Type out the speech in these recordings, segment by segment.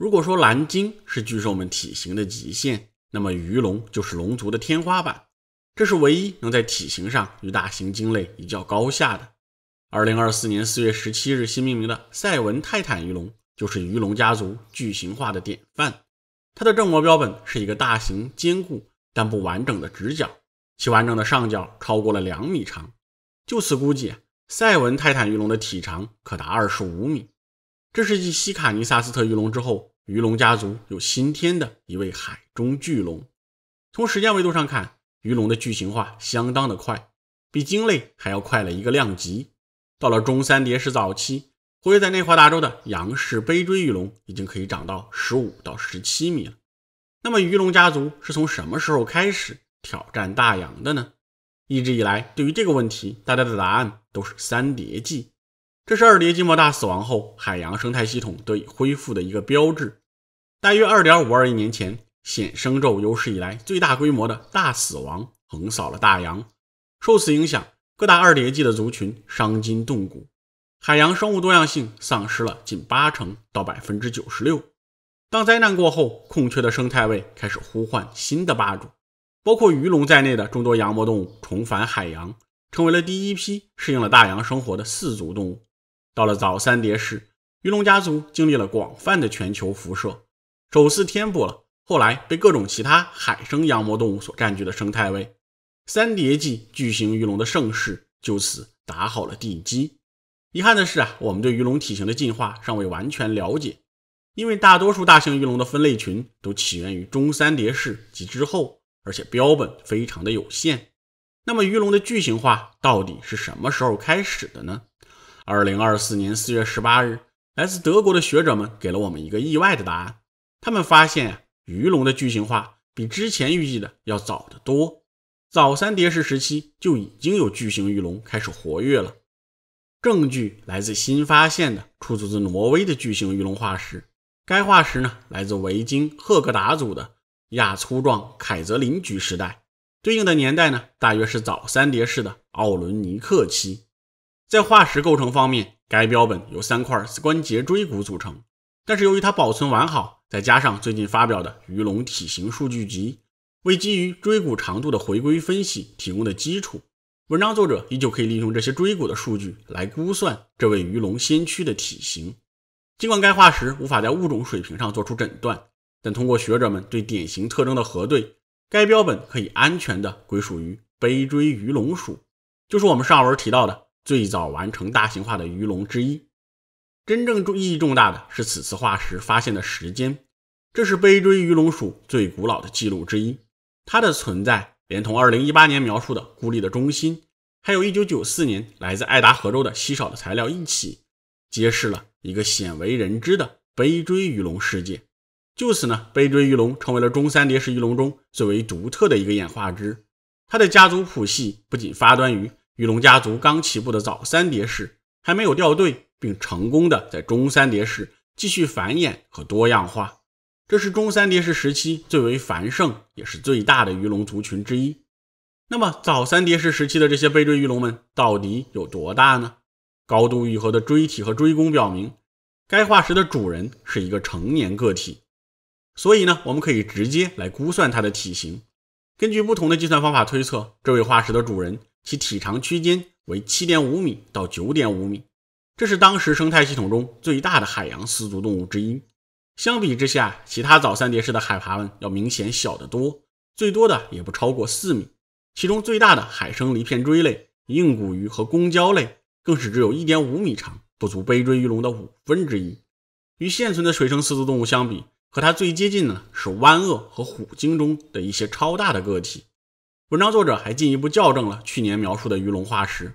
如果说蓝鲸是巨兽们体型的极限，那么鱼龙就是龙族的天花板。这是唯一能在体型上与大型鲸类一较高下的。二零二四年四月十七日新命名的赛文泰坦鱼龙就是鱼龙家族巨型化的典范。它的正模标本是一个大型、坚固但不完整的直角，其完整的上角超过了两米长。就此估计，赛文泰坦鱼龙的体长可达二十五米。这是继西卡尼萨斯特鱼龙之后。鱼龙家族有新添的一位海中巨龙。从时间维度上看，鱼龙的巨型化相当的快，比鲸类还要快了一个量级。到了中三叠世早期，活跃在内华达州的杨氏背椎鱼龙已经可以长到十五到十七米了。那么，鱼龙家族是从什么时候开始挑战大洋的呢？一直以来，对于这个问题，大家的答案都是三叠纪，这是二叠纪末大死亡后海洋生态系统得以恢复的一个标志。大约二点五二亿年前，显生宙有史以来最大规模的大死亡横扫了大洋。受此影响，各大二叠纪的族群伤筋动骨，海洋生物多样性丧失了近八成到百分之九十六。当灾难过后，空缺的生态位开始呼唤新的霸主，包括鱼龙在内的众多羊膜动物重返海洋，成为了第一批适应了大洋生活的四足动物。到了早三叠世，鱼龙家族经历了广泛的全球辐射。首次填补了后来被各种其他海生羊膜动物所占据的生态位，三叠纪巨型鱼龙的盛世就此打好了地基。遗憾的是啊，我们对鱼龙体型的进化尚未完全了解，因为大多数大型鱼龙的分类群都起源于中三叠世及之后，而且标本非常的有限。那么鱼龙的巨型化到底是什么时候开始的呢？二零二四年四月十八日，来自德国的学者们给了我们一个意外的答案。他们发现啊，鱼龙的巨型化比之前预计的要早得多，早三叠世时期就已经有巨型鱼龙开始活跃了。证据来自新发现的、出自挪威的巨型鱼龙化石。该化石呢，来自维京赫格达组的亚粗壮凯泽林菊时代，对应的年代呢，大约是早三叠世的奥伦尼克期。在化石构成方面，该标本由三块关节椎骨组成，但是由于它保存完好。再加上最近发表的鱼龙体型数据集，为基于椎骨长度的回归分析提供的基础。文章作者依旧可以利用这些椎骨的数据来估算这位鱼龙先驱的体型。尽管该化石无法在物种水平上做出诊断，但通过学者们对典型特征的核对，该标本可以安全地归属于杯锥鱼龙属，就是我们上文提到的最早完成大型化的鱼龙之一。真正重意义重大的是此次化石发现的时间，这是杯锥鱼龙属最古老的记录之一。它的存在，连同2018年描述的孤立的中心，还有一九九四年来自爱达荷州的稀少的材料一起，揭示了一个鲜为人知的杯锥鱼龙世界。就此呢，杯锥鱼龙成为了中三叠世鱼龙中最为独特的一个演化支。它的家族谱系不仅发端于鱼龙家族刚起步的早三叠世，还没有掉队。并成功的在中三叠世继续繁衍和多样化，这是中三叠世时期最为繁盛也是最大的鱼龙族群之一。那么早三叠世时期的这些背椎鱼龙们到底有多大呢？高度愈合的椎体和椎弓表明，该化石的主人是一个成年个体。所以呢，我们可以直接来估算它的体型。根据不同的计算方法推测，这位化石的主人其体长区间为七点五米到九点五米。这是当时生态系统中最大的海洋四足动物之一。相比之下，其他早三叠世的海爬们要明显小得多，最多的也不超过四米。其中最大的海生鳞片锥类、硬骨鱼和公鲛类，更是只有一点五米长，不足背锥鱼龙的五分之一。与现存的水生四足动物相比，和它最接近的是湾鳄和虎鲸中的一些超大的个体。文章作者还进一步校正了去年描述的鱼龙化石。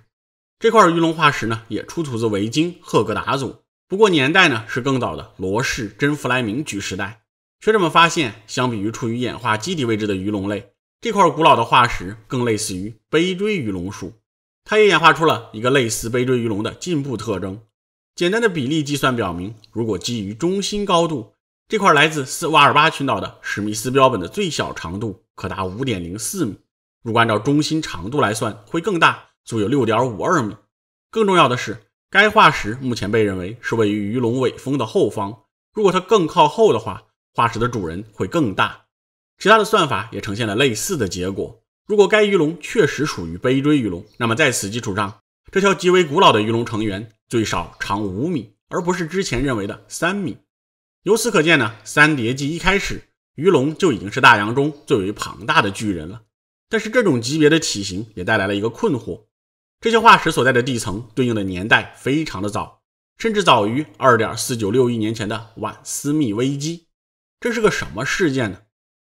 这块鱼龙化石呢，也出土自维京赫格达族，不过年代呢是更早的罗氏真弗莱明举时代。学者们发现，相比于处于演化基底位置的鱼龙类，这块古老的化石更类似于杯椎鱼龙属，它也演化出了一个类似杯椎鱼龙的进步特征。简单的比例计算表明，如果基于中心高度，这块来自斯瓦尔巴群岛的史密斯标本的最小长度可达五点零四米；如果按照中心长度来算，会更大。足有六点五二米。更重要的是，该化石目前被认为是位于鱼龙尾峰的后方。如果它更靠后的话，化石的主人会更大。其他的算法也呈现了类似的结果。如果该鱼龙确实属于背椎鱼龙，那么在此基础上，这条极为古老的鱼龙成员最少长五米，而不是之前认为的三米。由此可见呢，三叠纪一开始鱼龙就已经是大洋中最为庞大的巨人了。但是这种级别的体型也带来了一个困惑。这些化石所在的地层对应的年代非常的早，甚至早于2.496亿年前的晚斯密危机。这是个什么事件呢？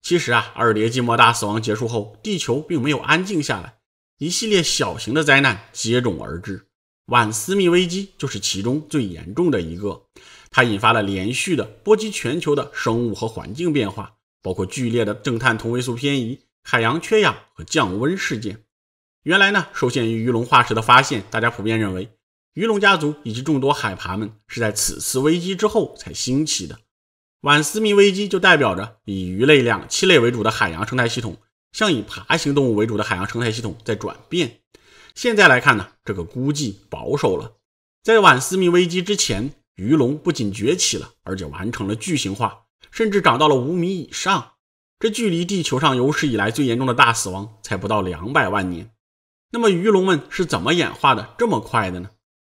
其实啊，二叠纪末大死亡结束后，地球并没有安静下来，一系列小型的灾难接踵而至。晚斯密危机就是其中最严重的一个，它引发了连续的波及全球的生物和环境变化，包括剧烈的正碳同位素偏移、海洋缺氧和降温事件。原来呢，受限于鱼龙化石的发现，大家普遍认为鱼龙家族以及众多海爬们是在此次危机之后才兴起的。晚斯密危机就代表着以鱼类、两栖类为主的海洋生态系统向以爬行动物为主的海洋生态系统在转变。现在来看呢，这个估计保守了。在晚斯密危机之前，鱼龙不仅崛起了，而且完成了巨型化，甚至长到了五米以上。这距离地球上有史以来最严重的大死亡才不到两百万年。那么鱼龙们是怎么演化的这么快的呢？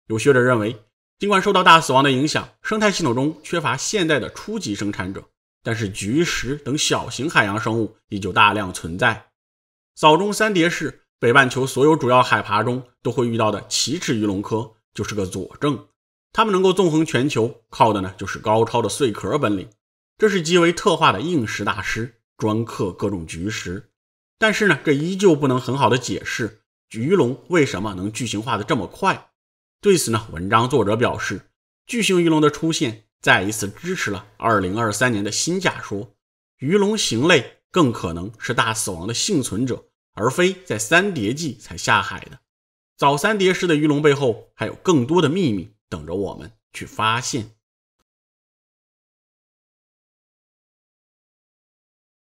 有学者认为，尽管受到大死亡的影响，生态系统中缺乏现代的初级生产者，但是菊石等小型海洋生物依旧大量存在。早中三叠世北半球所有主要海爬中都会遇到的奇齿鱼龙科就是个佐证。它们能够纵横全球，靠的呢就是高超的碎壳本领，这是极为特化的硬石大师，专克各种菊石。但是呢，这依旧不能很好的解释。鱼龙为什么能巨型化的这么快？对此呢，文章作者表示，巨型鱼龙的出现再一次支持了2023年的新假说，鱼龙形类更可能是大死亡的幸存者，而非在三叠纪才下海的早三叠世的鱼龙背后还有更多的秘密等着我们去发现。